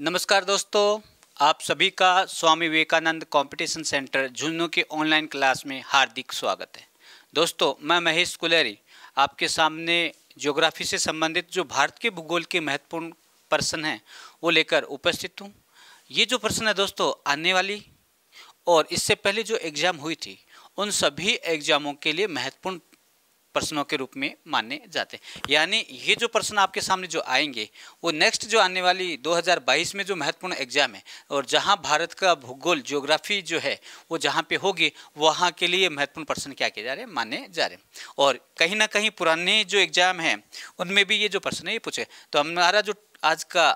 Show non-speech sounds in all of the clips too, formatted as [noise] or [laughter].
नमस्कार दोस्तों आप सभी का स्वामी विवेकानंद कंपटीशन सेंटर झुंझुनू के ऑनलाइन क्लास में हार्दिक स्वागत है दोस्तों मैं महेश कुलेरी आपके सामने ज्योग्राफी से संबंधित जो भारत के भूगोल के महत्वपूर्ण प्रश्न हैं वो लेकर उपस्थित हूँ ये जो प्रश्न है दोस्तों आने वाली और इससे पहले जो एग्ज़ाम हुई थी उन सभी एग्ज़ामों के लिए महत्वपूर्ण प्रश्नों के रूप में माने जाते हैं यानी ये जो प्रश्न आपके सामने जो आएंगे वो नेक्स्ट जो आने वाली 2022 में जो महत्वपूर्ण एग्जाम है और जहाँ भारत का भूगोल ज्योग्राफी जो है वो जहाँ पे होगी वहाँ के लिए महत्वपूर्ण प्रश्न क्या किए जा रहे हैं माने जा रहे हैं और कहीं ना कहीं पुराने जो एग्जाम हैं उनमें भी ये जो प्रश्न है ये पूछे तो हमारा जो आज का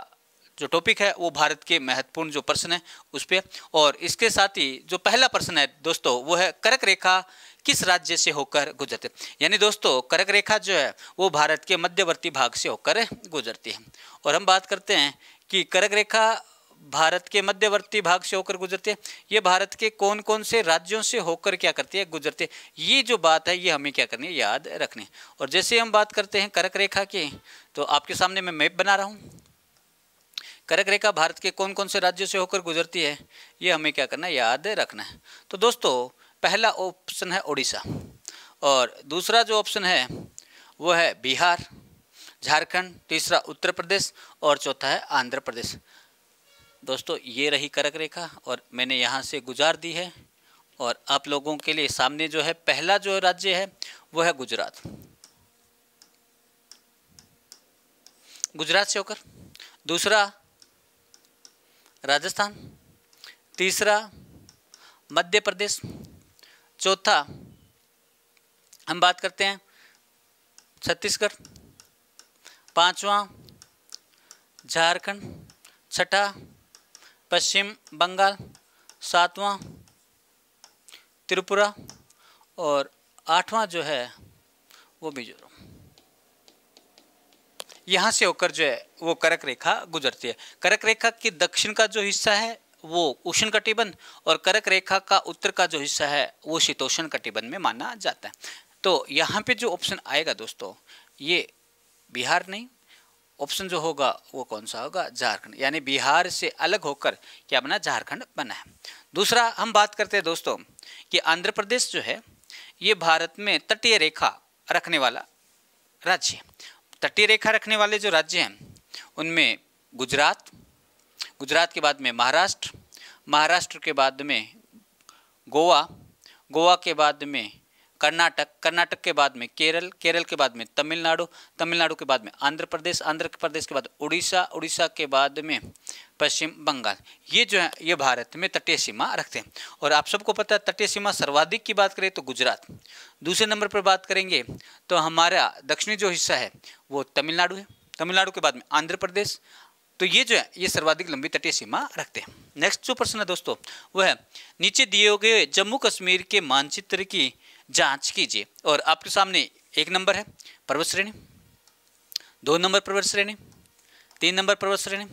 जो टॉपिक है वो भारत के महत्वपूर्ण जो प्रश्न है उस पर और इसके साथ ही जो पहला प्रश्न है दोस्तों वो है करक रेखा किस राज्य से होकर गुजरते यानी दोस्तों कर्क रेखा जो है वो भारत के मध्यवर्ती भाग से होकर गुजरती है और हम बात करते हैं कि कर्क रेखा भारत के मध्यवर्ती भाग से होकर गुजरती है ये भारत के कौन कौन से राज्यों से होकर क्या करती है गुजरती है ये जो बात है ये हमें क्या करनी है याद रखनी और जैसे हम बात करते हैं कर्क रेखा की तो आपके सामने मैं मैप बना रहा हूँ कर्क रेखा भारत के कौन कौन से राज्यों से होकर गुजरती है ये हमें क्या करना है याद रखना है तो दोस्तों पहला ऑप्शन है उड़ीसा और दूसरा जो ऑप्शन है वो है बिहार झारखंड तीसरा उत्तर प्रदेश और चौथा है आंध्र प्रदेश दोस्तों ये रही करक रेखा और मैंने यहाँ से गुजार दी है और आप लोगों के लिए सामने जो है पहला जो राज्य है वो है गुजरात गुजरात से होकर दूसरा राजस्थान तीसरा मध्य प्रदेश चौथा हम बात करते हैं छत्तीसगढ़ पांचवा झारखंड छठा पश्चिम बंगाल सातवां त्रिपुरा और आठवां जो है वो मिजोरम यहाँ से होकर जो है वो करक रेखा गुजरती है करक रेखा के दक्षिण का जो हिस्सा है वो उष्ण कटिबंध और करक रेखा का उत्तर का जो हिस्सा है वो शीतोष्ण कटिबंध में माना जाता है तो यहाँ पे जो ऑप्शन आएगा दोस्तों ये बिहार नहीं ऑप्शन जो होगा वो कौन सा होगा झारखंड यानी बिहार से अलग होकर क्या बना झारखंड बना है दूसरा हम बात करते हैं दोस्तों कि आंध्र प्रदेश जो है ये भारत में तटीय रेखा रखने वाला राज्य है तटीय रेखा रखने वाले जो राज्य हैं उनमें गुजरात गुजरात के बाद में महाराष्ट्र महाराष्ट्र के बाद में गोवा गोवा के बाद में कर्नाटक कर्नाटक के बाद में केरल केरल के बाद में तमिलनाडु तमिलनाडु के बाद में आंध्र प्रदेश आंध्र प्रदेश के बाद उड़ीसा उड़ीसा के बाद में पश्चिम बंगाल ये जो है ये भारत में तटीय सीमा रखते हैं और आप सबको पता है तटीय सीमा सर्वाधिक की बात करें तो गुजरात दूसरे नंबर पर बात करेंगे तो हमारा दक्षिणी जो हिस्सा है वो तमिलनाडु है तमिलनाडु के बाद में आंध्र प्रदेश तो ये जो है ये सर्वाधिक लंबी तटीय सीमा रखते हैं नेक्स्ट जो प्रश्न है दोस्तों वह है नीचे दिए गए जम्मू कश्मीर के मानचित्र की जांच कीजिए और आपके सामने एक नंबर है पर्वत श्रेणी दो नंबर पर्वत श्रेणी तीन नंबर पर्वत श्रेणी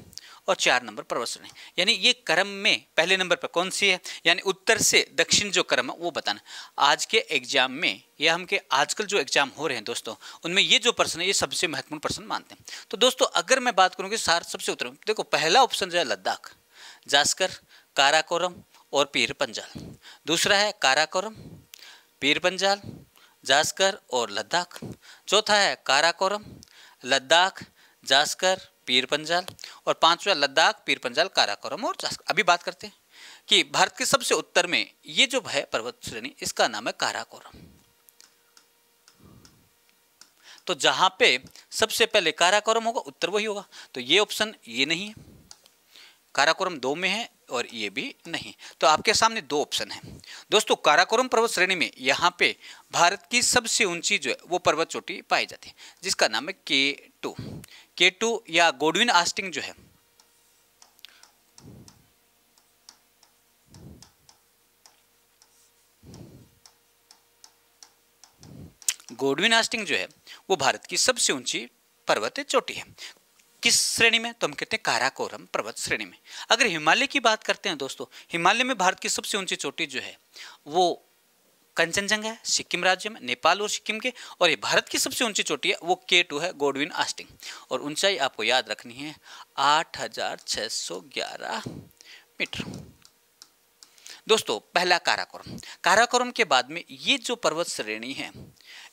और चार नंबर परवसरण है यानी ये क्रम में पहले नंबर पर कौन सी है यानी उत्तर से दक्षिण जो क्रम है वो बताना आज के एग्जाम में या हम के आजकल जो एग्जाम हो रहे हैं दोस्तों उनमें ये जो प्रश्न है ये सबसे महत्वपूर्ण प्रश्न मानते हैं तो दोस्तों अगर मैं बात करूँगी सार सबसे उत्तर देखो पहला ऑप्शन जो है लद्दाख जास्कर काराकोरम और पीर पंजाल दूसरा है काराकोरम पीर पंजाल जास्कर और लद्दाख चौथा है काराकोरम लद्दाख जास्कर पीर पंजाल और पांचवा लद्दाख पीर पंजाल काराकोरम और अभी बात करते हैं कि भारत के सबसे उत्तर में ये जो है पर्वत श्रेणी इसका नाम है काराकोरम तो जहां पे सबसे पहले काराकोरम होगा उत्तर वही होगा तो ये ऑप्शन ये नहीं है काराकोरम दो में है और ये भी नहीं तो आपके सामने दो ऑप्शन है दोस्तों काराकोरम पर्वत श्रेणी में यहाँ पे भारत की सबसे ऊंची जो है वो पर्वत चोटी पाई जाती है जिसका नाम है के टू के टू या गोडविन आस्टिंग जो है गोडविन आस्टिंग जो है वो भारत की सबसे ऊंची पर्वत चोटी है किस श्रेणी में तो हम कहते हैं काराकोरम पर्वत श्रेणी में अगर हिमालय की बात करते हैं दोस्तों हिमालय में भारत की सबसे ऊंची चोटी जो है वो कंचनजंगा है सिक्किम राज्य में नेपाल और सिक्किम के और ये भारत की सबसे ऊंची चोटी है वो के टू है गोडविन आस्टिंग और ऊंचाई आपको याद रखनी है आठ हजार छह सौ ग्यारह मीटर दोस्तों पहला काराकोरम काराकोरम के बाद में ये जो पर्वत श्रेणी है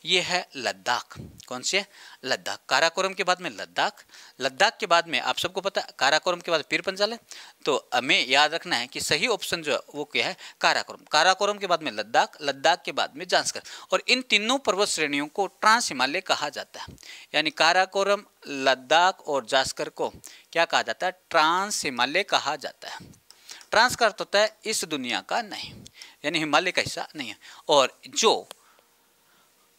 ये है लद्दाख कौन सी है लद्दाख काराकोरम के बाद में लद्दाख लद्दाख के बाद में आप सबको पता काराकोरम के बाद पीर पंजाल है तो हमें याद रखना है कि सही ऑप्शन जो है वो क्या है काराकोरम काराकोरम के बाद में लद्दाख लद्दाख के बाद में जांचकर और इन तीनों पर्वत श्रेणियों को ट्रांस हिमालय कहा जाता है यानी काराकोरम लद्दाख और जास्कर को क्या कहा जाता है ट्रांस हिमालय कहा जाता है ट्रांस का अर्थ होता है इस दुनिया का नहीं यानी हिमालय का हिस्सा नहीं है और जो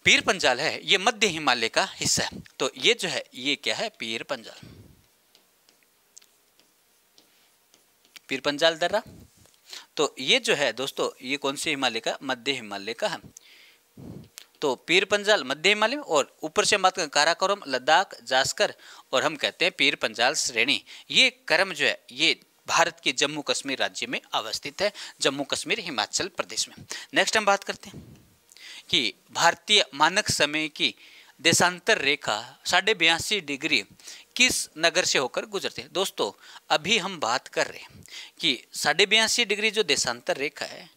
पीर पंजाल है ये मध्य हिमालय का हिस्सा है तो ये जो है ये क्या है पीर पंजाल पीर पंजाल दर्रा तो ये जो है दोस्तों ये कौन से हिमालय का मध्य हिमालय का है तो पीर पंजाल मध्य हिमालय और ऊपर से हम बात करें काराकोरम लद्दाख जास्कर और हम कहते हैं पीर पंजाल श्रेणी ये क्रम जो है ये भारत के जम्मू कश्मीर राज्य में अवस्थित है जम्मू कश्मीर हिमाचल प्रदेश में नेक्स्ट हम बात करते हैं कि भारतीय मानक समय की देशांतर रेखा साढ़े बयासी डिग्री किस नगर से होकर गुजरते हैं दोस्तों अभी हम बात कर रहे हैं कि साढ़े बयासी डिग्री जो देशांतर रेखा है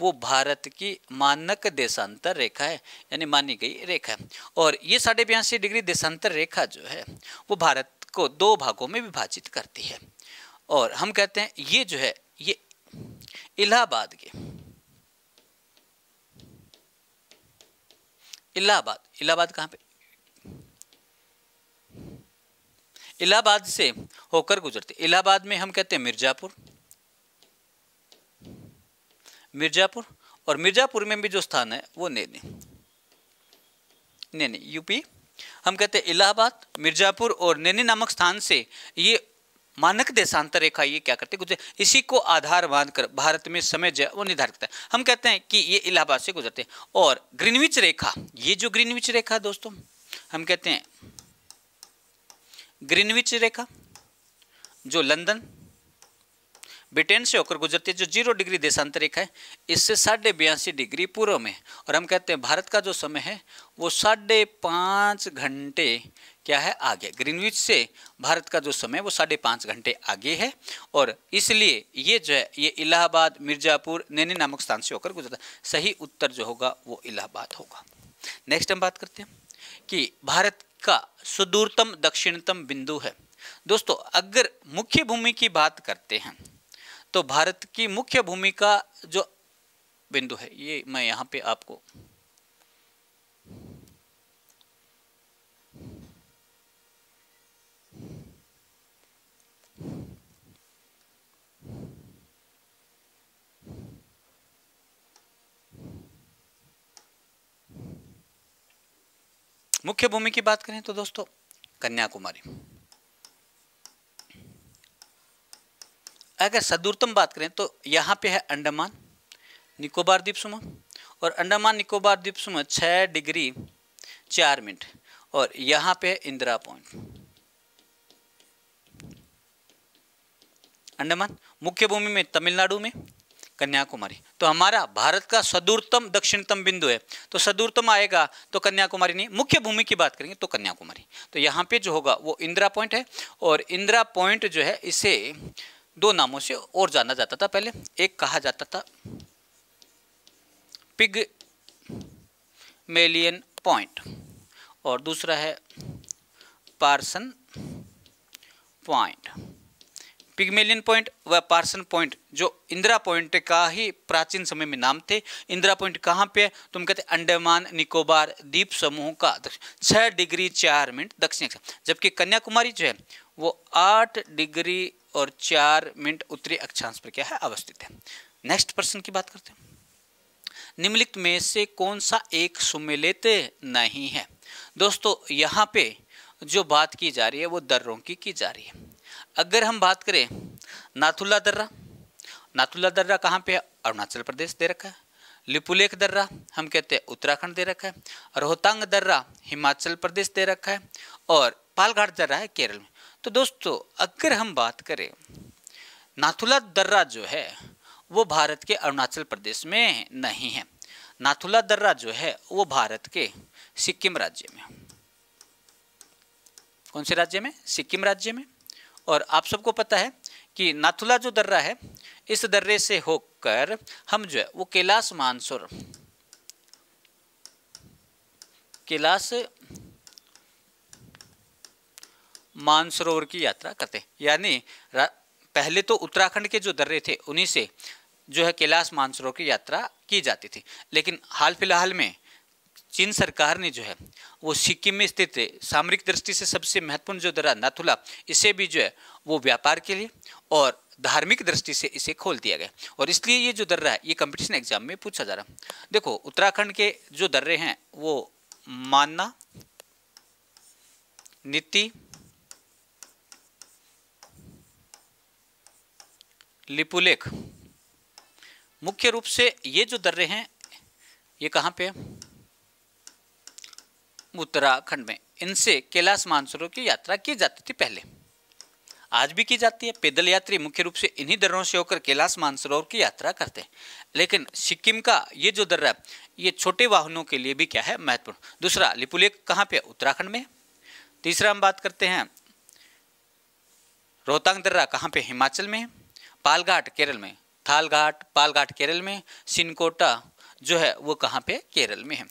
वो भारत की मानक देशांतर रेखा है यानी मानी गई रेखा है और ये साढ़े बयासी डिग्री देशांतर रेखा जो है वो भारत को दो भागों में विभाजित करती है और हम कहते हैं ये जो है ये इलाहाबाद के इलाहाबाद इलाहाबाद कहाँ पे इलाहाबाद से होकर गुजरते इलाहाबाद में हम कहते हैं मिर्जापुर मिर्जापुर और मिर्जापुर में भी जो स्थान है वो नैनी नैनी यूपी हम कहते हैं इलाहाबाद मिर्जापुर और नैनी नामक स्थान से ये मानक देशांतर रेखा ये क्या करती है इसी को आधार बांधकर भारत में समय जो है वो निर्धारित करता है हम कहते हैं कि ये इलाहाबाद से गुजरते हैं और ग्रीनविच रेखा ये जो ग्रीनविच रेखा है दोस्तों हम कहते हैं ग्रीनविच रेखा जो लंदन ब्रिटेन से होकर गुजरती है जो जीरो डिग्री देशांतर रेखा है इससे साढ़े बयासी डिग्री पूर्व में और हम कहते हैं भारत का जो समय है वो साढ़े पाँच घंटे क्या है आगे ग्रीनविच से भारत का जो समय वो साढ़े पाँच घंटे आगे है और इसलिए ये जो है ये इलाहाबाद मिर्ज़ापुर नैनी नामक स्थान से होकर गुजरता सही उत्तर जो होगा वो इलाहाबाद होगा नेक्स्ट हम बात करते हैं कि भारत का सुदूरतम दक्षिणतम बिंदु है दोस्तों अगर मुख्य भूमि की बात करते हैं तो भारत की मुख्य भूमि का जो बिंदु है ये मैं यहाँ पे आपको मुख्य भूमि की बात करें तो दोस्तों कन्याकुमारी अगर सदूरतम बात करें तो यहाँ पे है अंडमान निकोबार द्वीप समूह और अंडमान निकोबार द्वीप समूह छः डिग्री चार मिनट और यहाँ पे है इंदिरा पॉइंट अंडमान मुख्य भूमि में तमिलनाडु में कन्याकुमारी तो हमारा भारत का सदूरतम दक्षिणतम बिंदु है तो सदूरतम आएगा तो कन्याकुमारी नहीं मुख्य भूमि की बात करेंगे तो कन्याकुमारी तो यहाँ पे जो होगा वो इंदिरा पॉइंट है और इंदिरा पॉइंट जो है इसे दो नामों से और जाना जाता था पहले एक कहा जाता था पिग मेलियन पॉइंट और दूसरा है पार्सन पॉइंट पिगमेलियन पॉइंट व पार्सन पॉइंट जो इंदिरा पॉइंट का ही प्राचीन समय में नाम थे इंदिरा पॉइंट कहाँ पे है तुम कहते अंडमान निकोबार द्वीप समूह का छः डिग्री चार मिनट दक्षिण जबकि कन्याकुमारी जो है वो आठ डिग्री और चार मिनट उत्तरी अक्षांश पर क्या है अवस्थित है नेक्स्ट प्रश्न की बात करते हैं निम्नलिखित में से कौन सा एक सुमेलित नहीं है दोस्तों यहाँ पे जो बात की जा रही है वो दर्रों की की जा रही है अगर हम बात करें नाथुल्ला दर्रा नाथुल्ला दर्रा कहाँ पे है अरुणाचल प्रदेश दे रखा है लिपुलेख दर्रा हम कहते हैं उत्तराखंड दे रखा है रोहतांग दर्रा हिमाचल प्रदेश दे रखा है और पालघाट दर्रा है केरल में तो दोस्तों अगर हम बात करें नाथुला दर्रा जो है वो भारत के अरुणाचल प्रदेश में नहीं है नाथुला दर्रा जो है वो भारत के सिक्किम राज्य में कौन से राज्य में सिक्किम राज्य में और आप सबको पता है कि नाथुला जो दर्रा है इस दर्रे से होकर हम जो है वो कैलाश मानसोर कैलाश मानसरोवर की यात्रा करते यानी पहले तो उत्तराखंड के जो दर्रे थे उन्हीं से जो है कैलाश मानसरोवर की यात्रा की जाती थी लेकिन हाल फिलहाल में चीन सरकार ने जो है वो सिक्किम में स्थित सामरिक दृष्टि से सबसे महत्वपूर्ण जो दरा नाथुला इसे भी जो है वो व्यापार के लिए और धार्मिक दृष्टि से इसे खोल दिया गया और इसलिए ये जो दर्रा है ये कंपटीशन एग्जाम में पूछा जा रहा देखो उत्तराखंड के जो दर्रे हैं वो मानना नीति लिपुलेख मुख्य रूप से ये जो दर्रे हैं ये कहाँ पे है उत्तराखंड में इनसे कैलाश मानसरोवर की यात्रा की जाती थी पहले आज भी की जाती है पैदल यात्री मुख्य रूप से इन्हीं दर्रों से होकर कैलाश मानसरोवर की यात्रा करते हैं लेकिन सिक्किम का ये जो दर्रा है ये छोटे वाहनों के लिए भी क्या है महत्वपूर्ण दूसरा लिपुलेख कहाँ पे उत्तराखंड में तीसरा हम बात करते हैं रोहतांग दर्रा कहाँ पे हिमाचल में पालघाट केरल में थालघाट पालघाट केरल में सिनकोटा जो है वो कहाँ पे केरल में है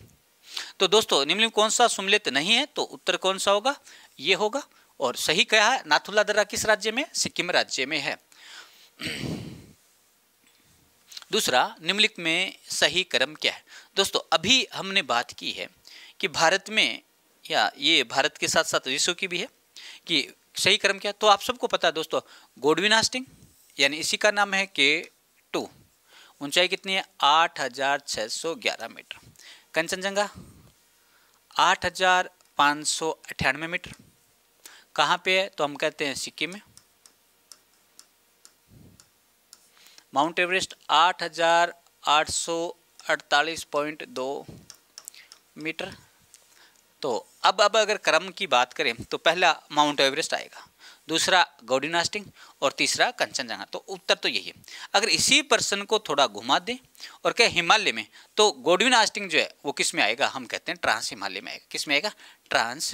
तो दोस्तों निम्नलिखित कौन सा सुमलित नहीं है तो उत्तर कौन सा होगा ये होगा और सही कहा है नाथुला दर्रा किस राज्य में सिक्किम राज्य में है दूसरा निम्नलिखित में सही क्रम क्या है दोस्तों अभी हमने बात की है कि भारत में या ये भारत के साथ साथ विश्व की भी है कि सही क्रम क्या है तो आप सबको पता है दोस्तों गोडविन हास्टिंग यानी इसी का नाम है के टू ऊंचाई कितनी है आठ हजार छः सौ ग्यारह मीटर कंचनजंगा आठ हज़ार पाँच सौ अट्ठानवे मीटर कहाँ पे है तो हम कहते हैं सिक्किम में माउंट एवरेस्ट आठ हज़ार आठ सौ अड़तालीस पॉइंट दो मीटर तो अब अब अगर क्रम की बात करें तो पहला माउंट एवरेस्ट आएगा दूसरा गौडीनास्टिंग और तीसरा कंचनजंगा तो उत्तर तो यही है अगर इसी प्रश्न को थोड़ा घुमा दें और क्या हिमालय में तो गौडीनास्टिंग जो है वो किस में आएगा हम कहते हैं ट्रांस हिमालय में आएगा किस में आएगा ट्रांस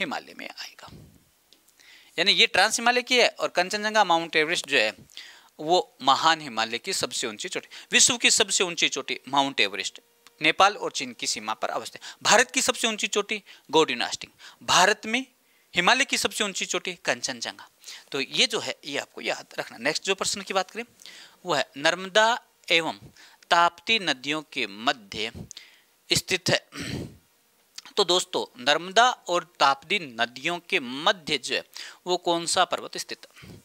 हिमालय में आएगा यानी ये ट्रांस हिमालय की है और कंचनजंगा माउंट एवरेस्ट जो है वो महान हिमालय की सबसे ऊंची चोटी विश्व की सबसे ऊंची चोटी माउंट एवरेस्ट नेपाल और चीन की सीमा पर अवस्थित भारत की सबसे ऊंची चोटी गौडीनास्टिंग भारत में हिमालय की सबसे ऊंची चोटी कंचनजंगा तो ये जो है ये आपको याद रखना नेक्स्ट जो प्रश्न की बात करें वो है नर्मदा एवं ताप्ती नदियों के मध्य स्थित है तो दोस्तों नर्मदा और ताप्ती नदियों के मध्य जो है वो कौन सा पर्वत स्थित है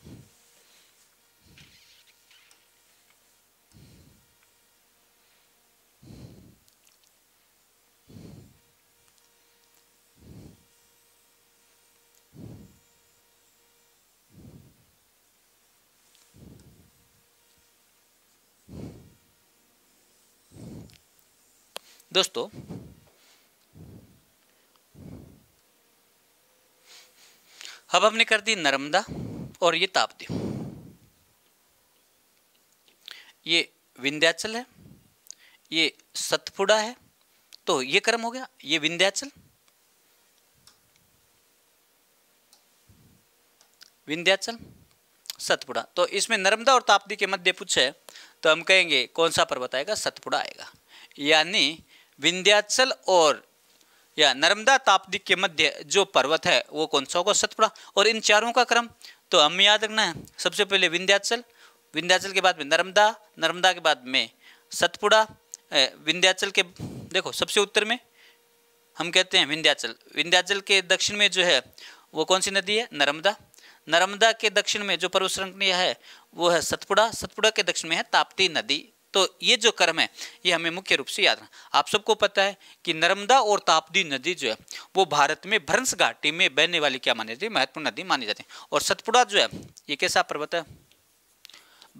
दोस्तों अब हमने कर दी नर्मदा और ये ताप्ती ये विंध्याचल है ये सतपुड़ा है तो ये क्रम हो गया ये विंध्याचल विंध्याचल सतपुड़ा तो इसमें नर्मदा और ताप्ती के मध्य पूछे तो हम कहेंगे कौन सा पर्वत आएगा सतपुड़ा आएगा यानी विंध्याचल और या नर्मदा ताप्दी के मध्य जो पर्वत है वो कौन सा होगा सतपुड़ा और इन चारों का क्रम तो हम याद रखना है सबसे पहले विंध्याचल विंध्याचल के बाद में नर्मदा नर्मदा के बाद में सतपुड़ा विंध्याचल के देखो सबसे उत्तर में हम कहते हैं विंध्याचल विंध्याचल के दक्षिण में जो है वो कौन सी नदी है नर्मदा नर्मदा के दक्षिण में जो पर्वत श्रृंखला है वो है सतपुड़ा सतपुड़ा के दक्षिण में है ताप्ती नदी तो ये जो कर्म है ये हमें मुख्य रूप से याद रखना आप सबको पता है कि नर्मदा और तापदी नदी जो है वो भारत में भ्रंस घाटी में बहने वाली क्या मानी जाती है महत्वपूर्ण नदी मानी जाती है और सतपुड़ा जो है ये कैसा पर्वत है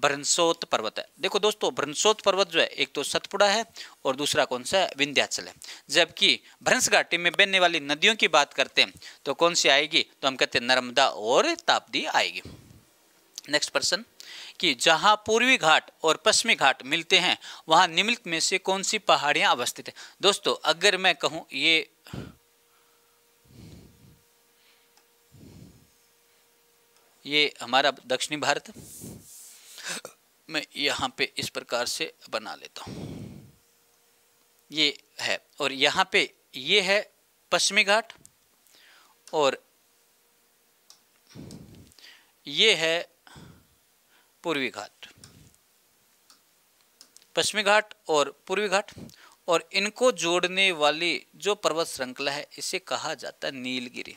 भ्रंसोत पर्वत है देखो दोस्तों भ्रंसोत पर्वत जो है एक तो सतपुड़ा है और दूसरा कौन सा है विंध्याचल है जबकि भ्रंस घाटी में बहने वाली नदियों की बात करते हैं तो कौन सी आएगी तो हम कहते हैं नर्मदा और ताप्ती आएगी नेक्स्ट पर्सन कि जहां पूर्वी घाट और पश्चिमी घाट मिलते हैं वहां निम्नलिखित में से कौन सी पहाड़ियां अवस्थित है दोस्तों अगर मैं कहूँ ये ये हमारा दक्षिणी भारत मैं यहाँ पे इस प्रकार से बना लेता हूँ ये है और यहाँ पे ये है पश्चिमी घाट और ये है पूर्वी घाट पश्चिमी घाट और पूर्वी घाट और इनको जोड़ने वाली जो पर्वत श्रृंखला है इसे कहा जाता है नीलगिरी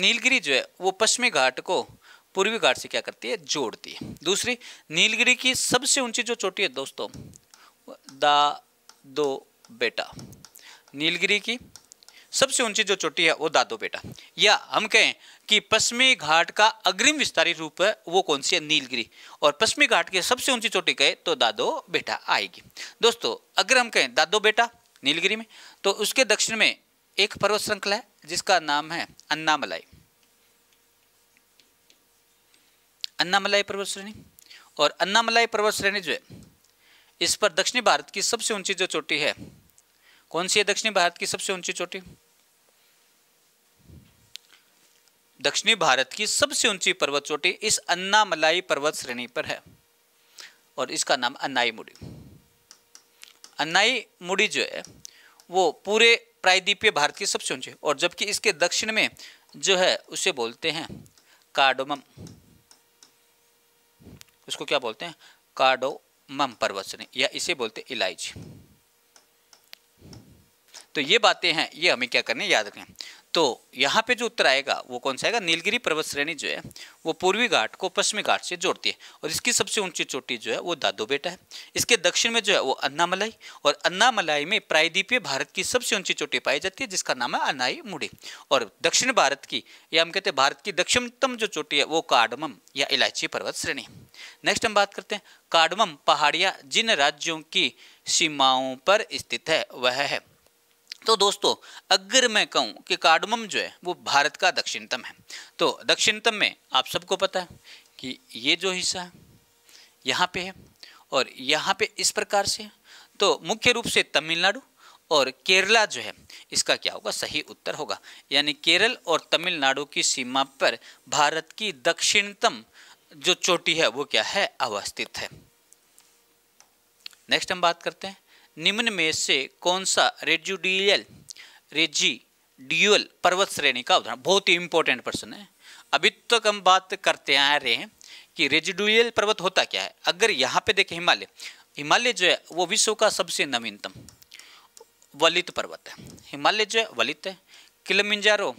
नीलगिरी जो है वो पश्चिमी घाट को पूर्वी घाट से क्या करती है जोड़ती है दूसरी नीलगिरी की सबसे ऊंची जो चोटी है दोस्तों दा दो बेटा नीलगिरी की सबसे ऊंची जो चोटी है वो दादो बेटा या हम कहें कि पश्चिमी घाट का अग्रिम विस्तारित रूप है वो कौन सी है नीलगिरी और पश्चिमी घाट की सबसे ऊंची चोटी कहे तो दादो बेटा आएगी दोस्तों अगर हम कहें दादो बेटा नीलगिरी में तो उसके दक्षिण में एक पर्वत श्रृंखला है जिसका नाम है अन्नामलाई अन्नामलाई पर्वत श्रेणी और अन्नामलाई पर्वत श्रेणी जो है इस पर दक्षिणी भारत की सबसे ऊंची जो चोटी है कौन सी है दक्षिणी भारत की सबसे ऊंची चोटी दक्षिणी भारत की सबसे ऊंची पर्वत चोटी इस अन्नामलाई पर्वत श्रेणी पर है और इसका नाम अन्नाई मुड़ी अन्नाई मुड़ी जो है वो पूरे प्रायद्वीपीय भारत की सबसे ऊंची और जबकि इसके दक्षिण में जो है उसे बोलते हैं कार्डोमम उसको क्या बोलते हैं कार्डोमम पर्वत श्रेणी या इसे बोलते हैं तो ये बातें हैं ये हमें क्या करनी याद रखें तो यहाँ पे जो उत्तर आएगा वो कौन सा आएगा नीलगिरी पर्वत श्रेणी जो है वो पूर्वी घाट को पश्चिमी घाट से जोड़ती है और इसकी सबसे ऊंची चोटी जो है वो दादो बेटा है इसके दक्षिण में जो है वो अन्नामलाई और अन्नामलाई में प्रायद्वीपीय भारत की सबसे ऊंची चोटी पाई जाती है जिसका नाम है अनाई मुड़ी और दक्षिण भारत की या हम कहते हैं भारत की दक्षिणतम जो चोटी है वो काडमम या इलायची पर्वत श्रेणी नेक्स्ट हम बात करते हैं काडमम पहाड़ियाँ जिन राज्यों की सीमाओं पर स्थित है वह है तो दोस्तों अगर मैं कहूँ कि कार्डमम जो है वो भारत का दक्षिणतम है तो दक्षिणतम में आप सबको पता है कि ये जो हिस्सा है यहाँ पे है और यहाँ पे इस प्रकार से तो मुख्य रूप से तमिलनाडु और केरला जो है इसका क्या होगा सही उत्तर होगा यानी केरल और तमिलनाडु की सीमा पर भारत की दक्षिणतम जो चोटी है वो क्या है अवस्थित है नेक्स्ट हम बात करते हैं निम्न में से कौन सा रेजुडियल रेजी ड्यूअल पर्वत श्रेणी का उदाहरण बहुत ही इंपॉर्टेंट पर्सन है अभी तक तो हम बात करते आ रहे हैं कि रेजिडुअल पर्वत होता क्या है अगर यहाँ पे देखें हिमालय हिमालय जो है वो विश्व का सबसे नवीनतम वलित पर्वत है हिमालय जो है वलित है किलमिंजारो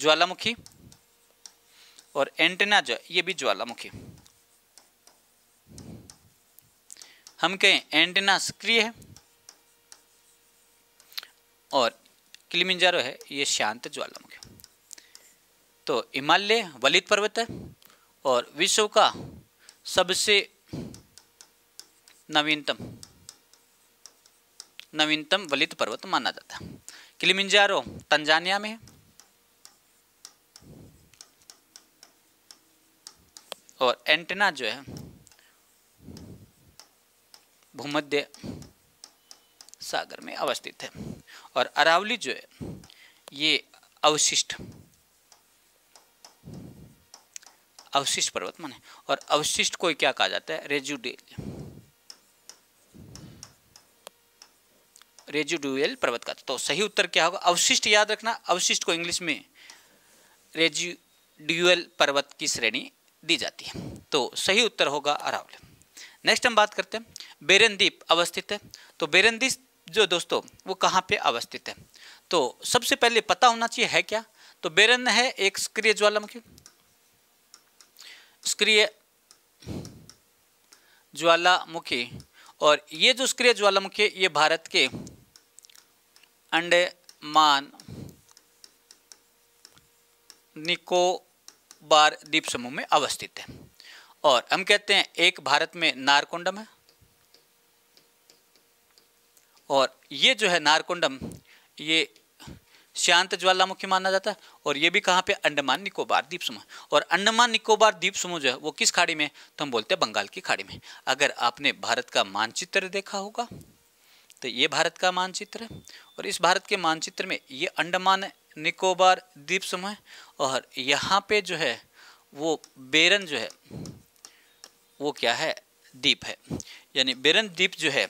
ज्वालामुखी और एंटेना जो है ये भी ज्वालामुखी हम कहें एंटेना सक्रिय है और किलिमिंजारो है ये शांत ज्वालामुखी तो हिमालय वलित पर्वत है और विश्व का सबसे नवीनतम नवीनतम वलित पर्वत माना जाता है किलिमिंजारो तंजानिया में है और एंटेना जो है भूमध्य सागर में अवस्थित है और अरावली जो है ये अवशिष्ट अवशिष्ट पर्वत माने और अवशिष्ट को क्या कहा जाता है रेजुडेल रेजुडुएल पर्वत का तो सही उत्तर क्या होगा अवशिष्ट याद रखना अवशिष्ट को इंग्लिश में रेजुडुएल पर्वत की श्रेणी दी जाती है तो सही उत्तर होगा अरावली नेक्स्ट हम बात करते हैं बेरन अवस्थित है तो बेरनदीप जो दोस्तों वो कहाँ पे अवस्थित है तो सबसे पहले पता होना चाहिए है क्या तो बेरन है एक सक्रिय ज्वालामुखी सक्रिय ज्वालामुखी और ये जो सक्रिय ज्वालामुखी ये भारत के अंडमान निकोबार द्वीप समूह में अवस्थित है और हम कहते हैं एक भारत में नारकोंडम है और ये जो है नारकोंडम ये शांत ज्वालामुखी माना जाता है और ये भी कहाँ पे अंडमान निकोबार द्वीप समूह और अंडमान निकोबार द्वीप समूह जो है वो किस खाड़ी में तो हम बोलते हैं बंगाल की खाड़ी में अगर आपने भारत का मानचित्र देखा होगा तो ये भारत का मानचित्र है और इस भारत के मानचित्र में ये अंडमान निकोबार द्वीप समूह और यहाँ पे जो है वो बेरन जो है वो क्या है दीप है यानी बेरन द्वीप जो है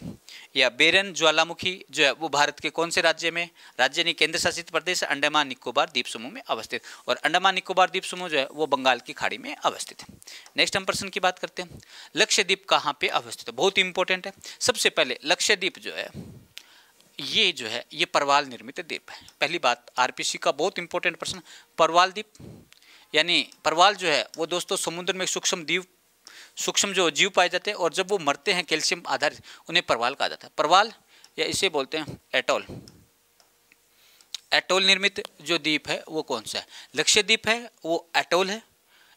या बेरन ज्वालामुखी जो है वो भारत के कौन से राज्य में राज्य यानी केंद्र शासित प्रदेश अंडमान निकोबार द्वीप समूह में अवस्थित और अंडमान निकोबार द्वीप समूह जो है वो बंगाल की खाड़ी में अवस्थित है नेक्स्ट हम प्रश्न की बात करते हैं लक्ष्यद्वीप कहाँ पे अवस्थित है बहुत इंपॉर्टेंट है सबसे पहले लक्ष्यद्वीप जो है ये जो है ये परवाल निर्मित द्वीप है पहली बात आर का बहुत इंपॉर्टेंट प्रश्न परवाल द्वीप यानी परवाल जो है वो दोस्तों समुद्र में सूक्ष्म द्वीप सूक्ष्म जो जीव पाए जाते हैं और जब वो मरते हैं कैल्शियम आधारित उन्हें परवाल कहा जाता है परवाल या इसे बोलते हैं एटोल एटोल निर्मित जो द्वीप है वो कौन सा है लक्षद्वीप है वो एटोल है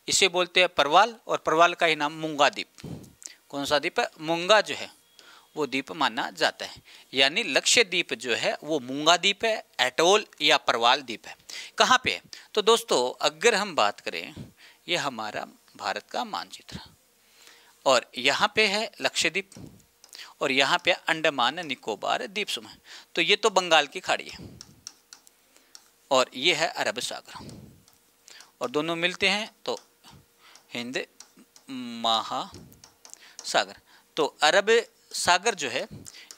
इसे बोलते हैं परवाल और परवाल का ही नाम मुंगा द्वीप कौन सा द्वीप है मुंगा जो है वो द्वीप माना जाता है यानी लक्षद्वीप जो है वो मूंगा द्वीप है एटोल या परवाल द्वीप है कहाँ पे है तो दोस्तों अगर हम बात करें ये हमारा भारत का मानचित्र और यहाँ पे है लक्षद्वीप और यहाँ पे अंडमान निकोबार द्वीप समूह तो ये तो बंगाल की खाड़ी है और ये है अरब सागर और दोनों मिलते हैं तो हिंद महासागर तो अरब सागर जो है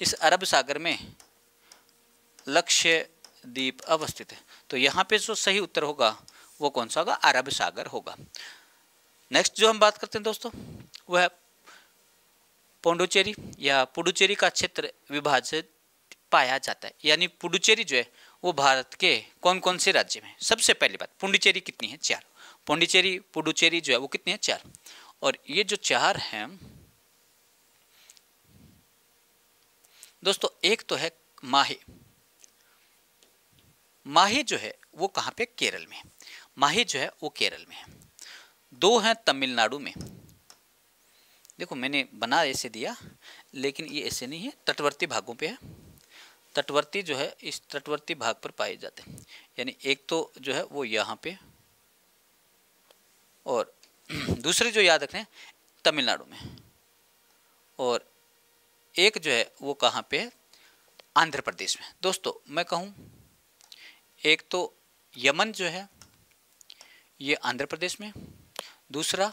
इस अरब सागर में लक्षद्वीप अवस्थित है तो यहाँ पे जो सही उत्तर होगा वो कौन सा होगा अरब सागर होगा नेक्स्ट जो हम बात करते हैं दोस्तों वह पौंडुचेरी या पुडुचेरी का क्षेत्र विभाजित पाया जाता है यानी पुडुचेरी जो है वो भारत के कौन कौन से राज्य में सबसे पहली बात पुंडुचेरी कितनी है चार पुंडुचेरी पुडुचेरी जो है वो कितनी है चार और ये जो चार हैं दोस्तों एक तो है माहे माहे जो है वो कहाँ पे केरल में माहे जो है वो केरल में है दो हैं तमिलनाडु में देखो मैंने बना ऐसे दिया लेकिन ये ऐसे नहीं है तटवर्ती भागों पे है तटवर्ती जो है इस तटवर्ती भाग पर पाए जाते हैं यानी एक तो जो है वो यहाँ पे और [clears throat] दूसरे जो याद रखें तमिलनाडु में और एक जो है वो कहाँ पे है आंध्र प्रदेश में दोस्तों मैं कहूँ एक तो यमन जो है ये आंध्र प्रदेश में दूसरा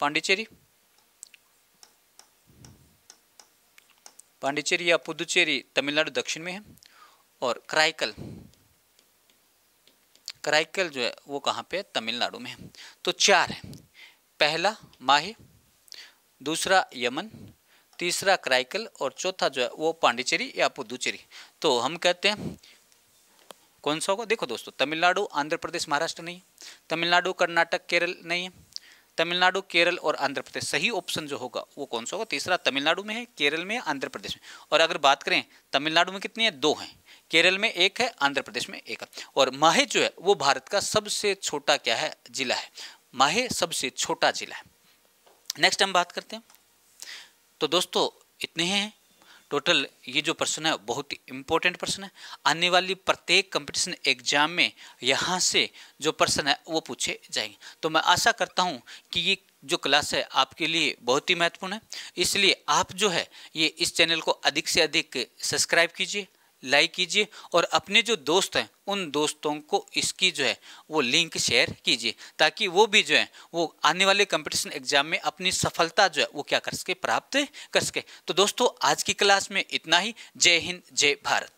पांडिचेरी पांडिचेरी या पुदुचेरी तमिलनाडु दक्षिण में है और क्राइकल क्राइकल जो है वो कहाँ पे तमिलनाडु में है तो चार है पहला माहे दूसरा यमन तीसरा क्राइकल और चौथा जो है वो पांडिचेरी या पुदुचेरी तो हम कहते हैं कौन सा होगा देखो दोस्तों तमिलनाडु आंध्र प्रदेश महाराष्ट्र नहीं तमिलनाडु कर्नाटक केरल नहीं है तमिलनाडु केरल और आंध्र प्रदेश सही ऑप्शन जो होगा वो कौन सा होगा तीसरा तमिलनाडु में है केरल में आंध्र प्रदेश में और अगर बात करें तमिलनाडु में कितनी है दो हैं केरल में एक है आंध्र प्रदेश में एक है और माहे जो है वो भारत का सबसे छोटा क्या है जिला है माहे सबसे छोटा जिला है नेक्स्ट हम बात करते हैं तो दोस्तों इतने हैं टोटल ये जो प्रश्न है बहुत ही इंपॉर्टेंट प्रश्न है आने वाली प्रत्येक कंपटीशन एग्जाम में यहाँ से जो प्रश्न है वो पूछे जाएंगे तो मैं आशा करता हूँ कि ये जो क्लास है आपके लिए बहुत ही महत्वपूर्ण है इसलिए आप जो है ये इस चैनल को अधिक से अधिक सब्सक्राइब कीजिए लाइक कीजिए और अपने जो दोस्त हैं उन दोस्तों को इसकी जो है वो लिंक शेयर कीजिए ताकि वो भी जो है वो आने वाले कंपटीशन एग्जाम में अपनी सफलता जो है वो क्या कर सके प्राप्त कर सके तो दोस्तों आज की क्लास में इतना ही जय हिंद जय भारत